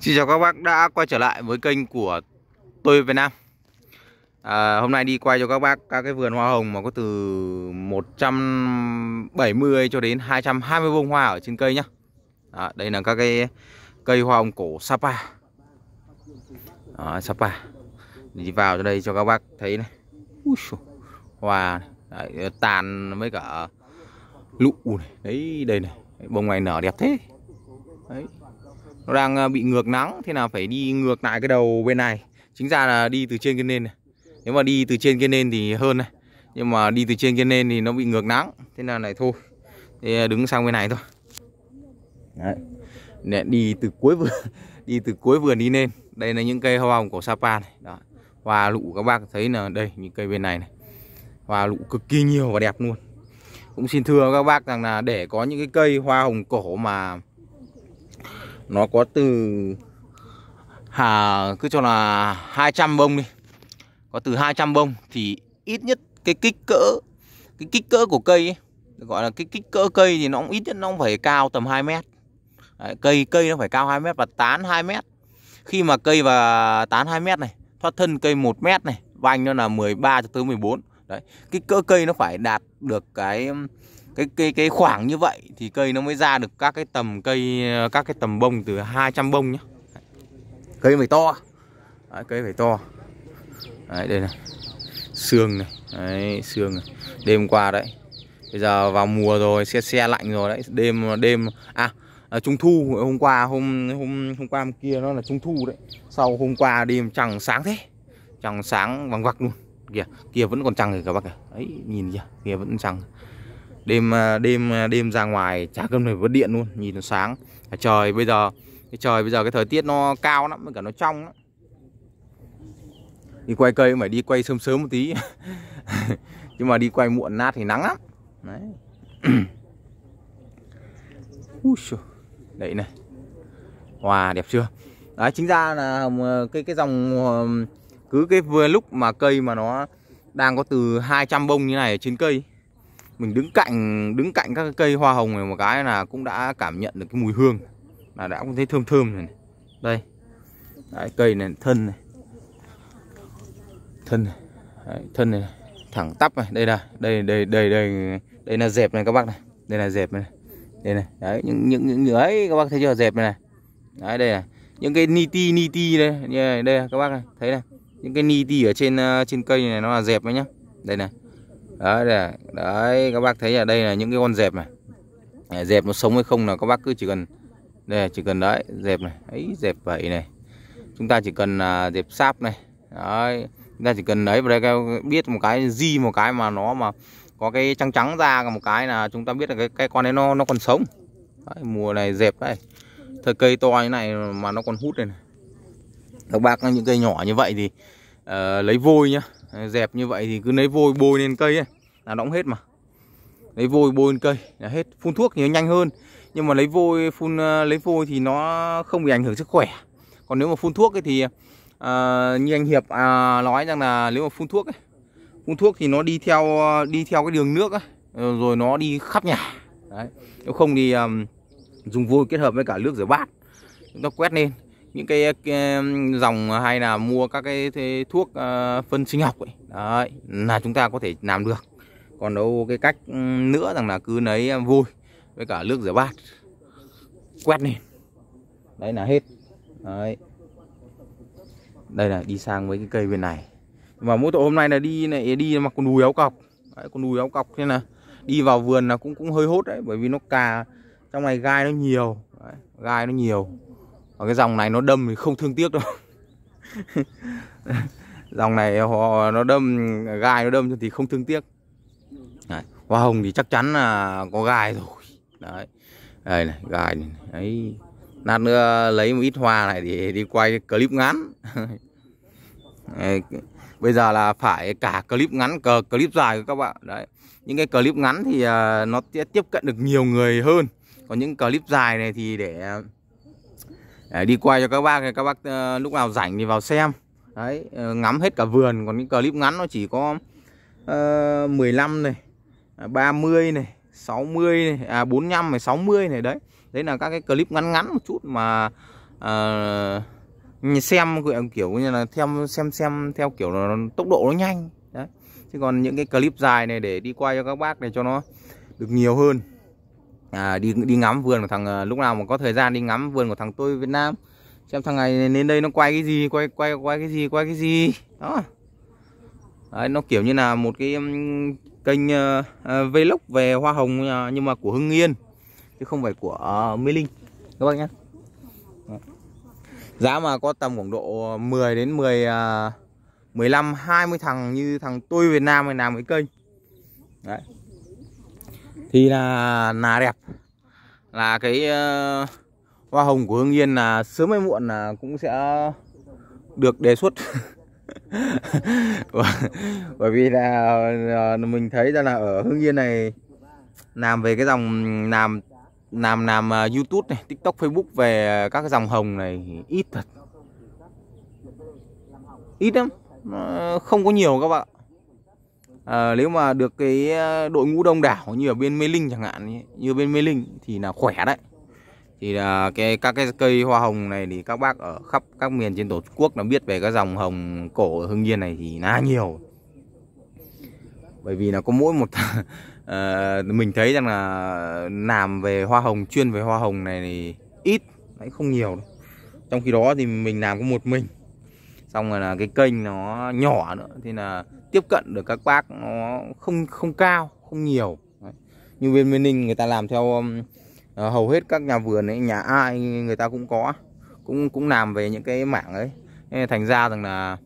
Xin chào các bác đã quay trở lại với kênh của tôi Việt Nam à, Hôm nay đi quay cho các bác các cái vườn hoa hồng mà có từ 170 cho đến 220 bông hoa ở trên cây nhá à, Đây là các cái cây hoa hồng cổ Sapa à, Sapa Đi vào cho đây cho các bác thấy này Ui, Hoa này. Đấy, tàn với cả lụ này Đấy đây này Bông này nở đẹp thế Đấy nó đang ờ, bị ngược nắng thế là phải đi ngược lại cái đầu bên này chính ra là đi từ trên cái nền này nếu mà đi từ trên cái nền thì hơn này nhưng mà đi từ trên cái nền thì nó bị ngược nắng thế là này thôi thì ờ, đứng sang bên này thôi Đấy. Để đi từ cuối vườn đi từ cuối vườn đi lên đây là những cây hoa hồng của Sapa này Đó. hoa lụ các bác thấy là đây những cây bên này này hoa lụ cực kỳ nhiều và đẹp luôn cũng xin thưa các bác rằng là để có những cái cây hoa hồng cổ mà nó có từ hà cứ cho là 200 bông đi có từ 200 bông thì ít nhất cái kích cỡ cái kích cỡ của cây ấy, gọi là cái kích cỡ cây thì nó cũng ít nhất nó cũng phải cao tầm 2 mét Đấy, cây cây nó phải cao 2 mét và tán 2 mét khi mà cây và tán 2 mét này thoát thân cây 1 mét này vành nó là 13 cho tới 14 Đấy, cái cỡ cây nó phải đạt được cái cái cái cái khoảng như vậy thì cây nó mới ra được các cái tầm cây các cái tầm bông từ 200 bông nhá cây phải to Đấy, cây phải to Đấy, đây này xương này đấy, xương này. đêm qua đấy bây giờ vào mùa rồi xe xe lạnh rồi đấy đêm đêm à, à trung thu hôm qua hôm hôm hôm qua hôm kia nó là trung thu đấy sau hôm qua đêm chẳng sáng thế chẳng sáng bằng vặc luôn kìa kia vẫn còn trăng kìa các bác kìa ấy nhìn kìa kia vẫn trăng đêm à, đêm à, đêm ra ngoài chả cần phải vớt điện luôn nhìn nó sáng à, trời bây giờ cái trời bây giờ cái thời tiết nó cao lắm với cả nó trong lắm đi quay cây cũng phải đi quay sớm sớm một tí nhưng mà đi quay muộn nát thì nắng lắm đấy đấy này hòa wow, đẹp chưa đấy chính ra là cái cái dòng cứ cái vừa lúc mà cây mà nó đang có từ 200 bông như này ở trên cây mình đứng cạnh đứng cạnh các cây hoa hồng này một cái là cũng đã cảm nhận được cái mùi hương là đã cũng thấy thơm thơm này, này. đây Đấy, cây này thân này thân này Đấy, thân này thẳng tắp này đây là đây đây đây đây đây là dẹp này các bác này đây là dẹp này đây này đấy những những những ấy các bác thấy chưa dẹp này này đấy đây này những cái niti niti đây đây, đây các bác này thấy này những cái niti ở trên ờ, trên cây này nó là dẹp đấy nhá đây này đấy đây, đấy các bác thấy là đây là những cái con dẹp này dẹp nó sống hay không là các bác cứ chỉ cần đây chỉ cần đấy dẹp này ấy dẹp vậy này chúng ta chỉ cần uh, dẹp sáp này đấy chúng ta chỉ cần đấy vào đây các biết một cái di một cái mà nó mà có cái trắng trắng ra một cái là chúng ta biết là cái, cái con đấy nó nó còn sống đấy, mùa này dẹp đấy thời cây to như này mà nó còn hút đây này. các bác những cây nhỏ như vậy thì uh, lấy vôi nhá dẹp như vậy thì cứ lấy vôi bôi lên cây ấy là đóng hết mà lấy vôi bôi lên cây là hết phun thuốc thì nó nhanh hơn nhưng mà lấy vôi phun ờ, lấy vôi thì nó không bị ảnh hưởng sức khỏe còn nếu mà phun thuốc ấy thì à, như anh hiệp à, nói rằng là nếu mà phun thuốc ấy, phun thuốc thì nó đi theo đi theo cái đường nước ấy, ờ, rồi nó đi khắp nhà đấy nếu không thì um, dùng vôi kết hợp với cả nước rửa bát chúng ta quét lên những cái, cái dòng hay là mua các cái, cái thuốc uh, phân sinh học ấy đấy là chúng ta có thể làm được còn đâu cái cách ừ, nữa rằng là cứ lấy à, vôi với cả nước rửa bát quét lên đấy là hết đấy đây là đi sang với cái cây bên này mà mỗi tội hôm nay là đi này đi mặc con đùi áo cọc đấy, con đùi áo cọc thế là đi vào vườn là cũng cũng hơi hốt đấy bởi vì nó cà trong này gai nó nhiều đấy, gai nó nhiều và cái dòng này nó đâm thì không thương tiếc đâu Dòng này họ nó đâm gai nó đâm thì không thương tiếc Đấy. Hoa hồng thì chắc chắn là có gai rồi Đấy Đây này gai này Đấy Nát nữa lấy một ít hoa này để đi quay clip ngắn Bây giờ là phải cả clip ngắn cờ clip dài các bạn Đấy Những cái clip ngắn thì à, nó tiếp cận được nhiều người hơn Còn những clip dài này thì để để đi quay cho các bác các bác ờ, lúc nào rảnh thì vào xem đấy ờ, ngắm hết cả vườn còn những clip ngắn nó chỉ có uh, 15 này 30 này 60 này à 45 này 60 à, này đấy đấy là các cái clip ngắn ngắn một chút mà uh, xem kiểu như là theo xem xem theo kiểu là tốc độ nó nhanh đấy chứ còn những cái clip dài này để đi quay cho các bác này cho nó được nhiều hơn à, đi đi ngắm vườn của thằng à, lúc nào mà có thời gian đi ngắm vườn của thằng tôi Việt Nam xem thằng này lên đây nó quay cái gì quay quay quay cái gì quay cái gì đó Đấy, nó kiểu như là một cái kênh uh, uh, vlog về hoa hồng uh, nhưng mà của Hưng Yên chứ không phải của uh, Mê Linh các bác nhé giá mà có tầm khoảng độ 10 đến 10 uh, 15 20 thằng như thằng tôi Việt Nam này làm cái kênh đấy thì là là đẹp là cái uh, hoa hồng của Hương Yên là sớm hay muộn là cũng sẽ được đề xuất bởi vì là ờ, mình thấy ra là ở Hương Yên này làm về cái dòng làm làm làm ờ, YouTube này, TikTok, Facebook về các cái dòng hồng này ít thật. Ít lắm, không có nhiều các bạn à, nếu mà được cái ờ, đội ngũ đông đảo như ở bên Mê Linh chẳng hạn như bên Mê Linh thì là khỏe đấy thì là cái các cái cây hoa hồng này thì các bác ở khắp các miền trên tổ quốc là biết về các dòng hồng cổ ở Hưng Yên này thì là nhiều bởi vì là có mỗi một ờ, mình thấy rằng là làm về hoa hồng chuyên về hoa hồng này thì ít đấy không nhiều đâu. trong khi đó thì mình làm có một mình xong rồi là cái kênh nó nhỏ nữa thì là tiếp cận được các bác nó không không cao không nhiều Đấy. như bên bên ninh người ta làm theo uh, hầu hết các nhà vườn ấy nhà ai người ta cũng có cũng cũng làm về những cái mảng ấy Nên thành ra rằng là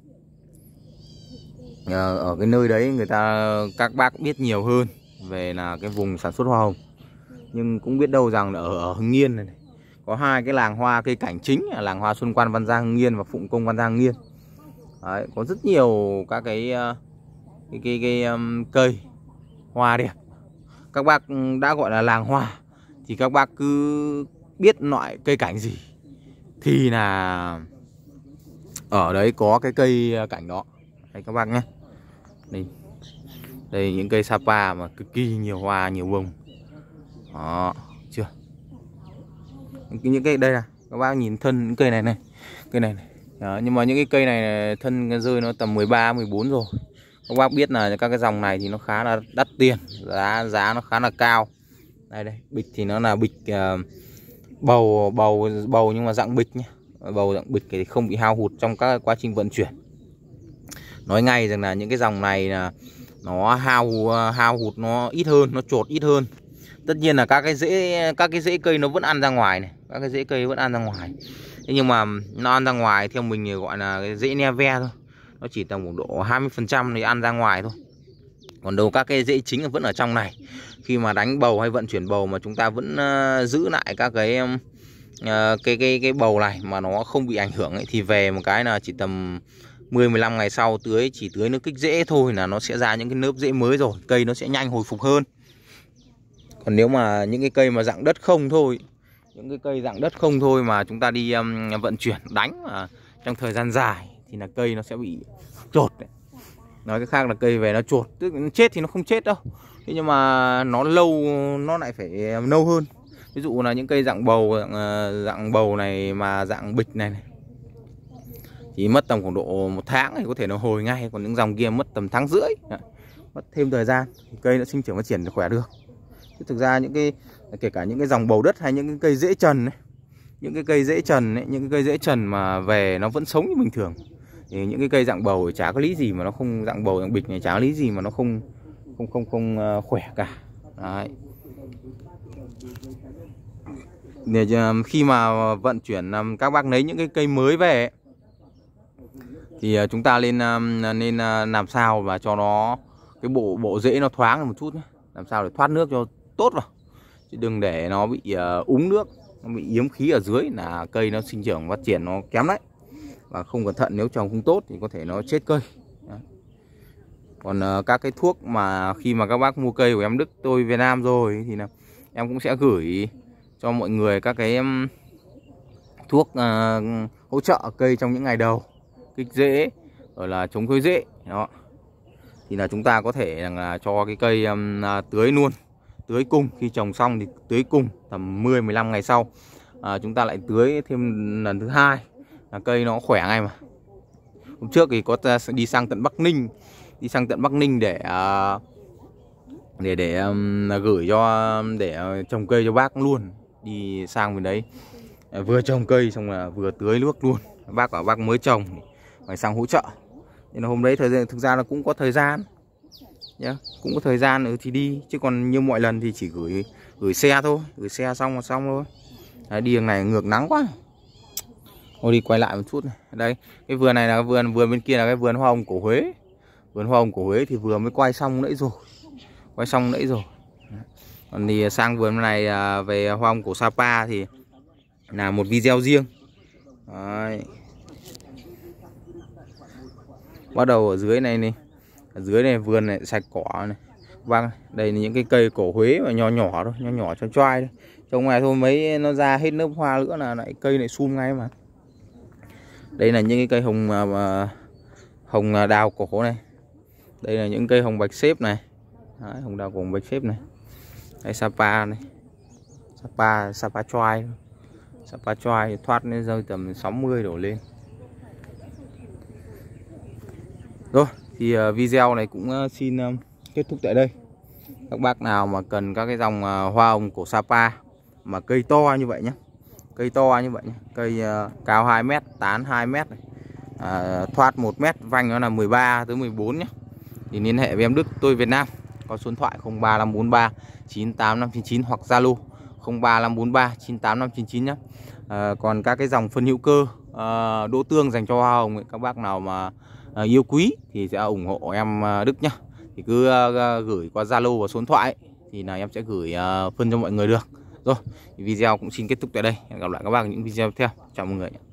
uh, ở cái nơi đấy người ta các bác biết nhiều hơn về là cái vùng sản xuất hoa hồng nhưng cũng biết đâu rằng là ở, ở hưng yên này, này có hai cái làng hoa cây cảnh chính là làng hoa xuân quan văn giang hưng yên và phụng công văn giang hưng yên Đấy, có rất nhiều các cái uh, cái cái, cái um, cây hoa đẹp các bác đã gọi là làng hoa thì các bác cứ biết loại cây cảnh gì thì là ở đấy có cái cây uh, cảnh đó đây các bác nhé đây đây những cây sapa mà cực kỳ nhiều hoa nhiều bông đó chưa những cây đây là các bác nhìn thân những cây này này cây này này đó, nhưng mà những cái cây này uh, thân rơi nó tầm 13 14 rồi các bác biết là các cái dòng này thì nó khá là đắt tiền giá giá nó khá là cao đây đây bịch thì nó là bịch uh, bầu bầu bầu nhưng mà dạng bịch nhé bầu dạng bịch thì không bị hao hụt trong các quá trình vận chuyển nói ngay rằng là những cái dòng này là nó hao hao hụt nó ít hơn nó trột ít hơn tất nhiên là các cái rễ các cái rễ cây nó vẫn ăn ra ngoài này các cái rễ cây vẫn ăn ra ngoài thế nhưng mà nó ăn ra ngoài theo mình gọi là rễ neve thôi nó chỉ tầm khoảng độ 20% thì ăn ra ngoài thôi còn đầu các cái rễ chính vẫn ở trong này khi mà đánh bầu hay vận chuyển bầu mà chúng ta vẫn ờ, giữ lại các cái ờ, cái cái cái bầu này mà nó không bị ảnh hưởng ấy, thì về một cái là chỉ tầm 10 15 ngày sau tưới chỉ tưới nước kích rễ thôi là nó sẽ ra những cái lớp rễ mới rồi, cây nó sẽ nhanh hồi phục hơn. Còn nếu mà những cái cây mà dạng đất không thôi, những cái cây dạng đất không thôi mà chúng ta đi um, vận chuyển đánh uh, trong thời gian dài thì là cây nó sẽ bị chột này. nói cái khác là cây về nó chuột tức nó chết thì nó không chết đâu thế nhưng mà nó lâu nó lại phải nâu hơn ví dụ là những cây dạng bầu dạng, ờ, dạng bầu này mà dạng bịch này, này chỉ mất tầm khoảng độ một tháng thì có thể nó hồi ngay còn những dòng kia mất tầm tháng rưỡi mất thêm thời gian cây nó sinh trưởng phát triển khỏe được chứ thực ra những cái kể cả những cái dòng bầu đất hay những cái cây dễ trần ấy, những cái cây dễ trần ấy, những cái cây dễ trần mà về nó vẫn sống như bình thường thì những cái cây dạng bầu chả có lý gì mà nó không dạng bầu dạng bịch này chả có lý gì mà nó không không không không ờ, khỏe cả đấy để ờ, khi mà vận chuyển các bác lấy những cái cây mới về thì ờ, chúng ta nên nên làm sao và cho nó cái bộ bộ rễ nó thoáng một chút nhé. làm sao để thoát nước cho tốt vào chứ đừng để nó bị úng nước nó bị yếm khí ở dưới là cây nó sinh trưởng phát triển nó kém đấy và không cẩn thận nếu trồng không tốt thì có thể nó chết cây còn ờ, các cái thuốc mà khi mà các bác mua cây của em Đức tôi Việt Nam rồi thì là em cũng sẽ gửi cho mọi người các cái thuốc uh, hỗ trợ cây trong những ngày đầu kích rễ rồi là chống thối rễ đó thì là chúng ta có thể là cho cái cây um, tưới luôn tưới cùng khi trồng xong thì tưới cùng tầm 10 15 ngày sau à, chúng ta lại tưới thêm lần thứ hai là cây nó khỏe ngay mà hôm trước thì có đi sang tận Bắc Ninh đi sang tận Bắc Ninh để à, để để gửi cho để trồng cây cho bác luôn đi sang bên đấy vừa trồng cây xong là vừa tưới nước luôn bác bảo bác mới trồng phải sang hỗ trợ nên hôm đấy thời gian thực ra là cũng có thời gian nhá cũng có thời gian nữa ừ, thì đi chứ còn như mọi lần thì chỉ gửi gửi xe thôi gửi xe xong là xong thôi đi đường này ngược nắng quá Ô đi quay lại một chút này. đây cái vườn này là cái vườn vườn bên kia là cái vườn hoa hồng của Huế. Vườn hoa hồng của Huế thì vừa mới quay xong nãy rồi. Quay xong nãy rồi. Còn thì sang vườn này à, về hoa hồng của Sapa thì là một video riêng. Đấy. Bắt đầu ở dưới này này. Ở dưới này vườn này sạch cỏ này. Vâng, đây là những cái cây cổ Huế mà nhỏ nhỏ thôi, nhỏ nhỏ cho choai thôi. Trong này thôi mấy nó ra hết lớp hoa nữa là lại cây lại sum ngay mà đây là những cái cây hồng à, à, hồng à, đào cổ này đây là những cây hồng bạch xếp này Đấy, hồng đào cổ bạch xếp này đây sapa này sapa sapa choai sapa choai thoát nên rơi tầm 60 đổ lên rồi thì video này cũng xin kết thúc tại đây các bác nào mà cần các cái dòng hoa hồng của sapa mà cây to như vậy nhé cây to như vậy cây uh, cao 2 mét tán 2 mét này. À, thoát 1 mét vành nó là 13 tới 14 nhé thì liên hệ với em Đức tôi Việt Nam có số điện thoại 03543 98599 hoặc Zalo 03543 98599 nhé à, còn các cái dòng phân hữu cơ à, đỗ tương dành cho hoa hồng ấy, các bác nào mà à, yêu quý thì sẽ ủng hộ em Đức nhé thì cứ à, gửi qua Zalo và số điện thoại ấy, thì là em sẽ gửi à, phân cho mọi người được rồi video cũng xin kết thúc tại đây hẹn gặp lại các bác ở những video tiếp theo chào mọi người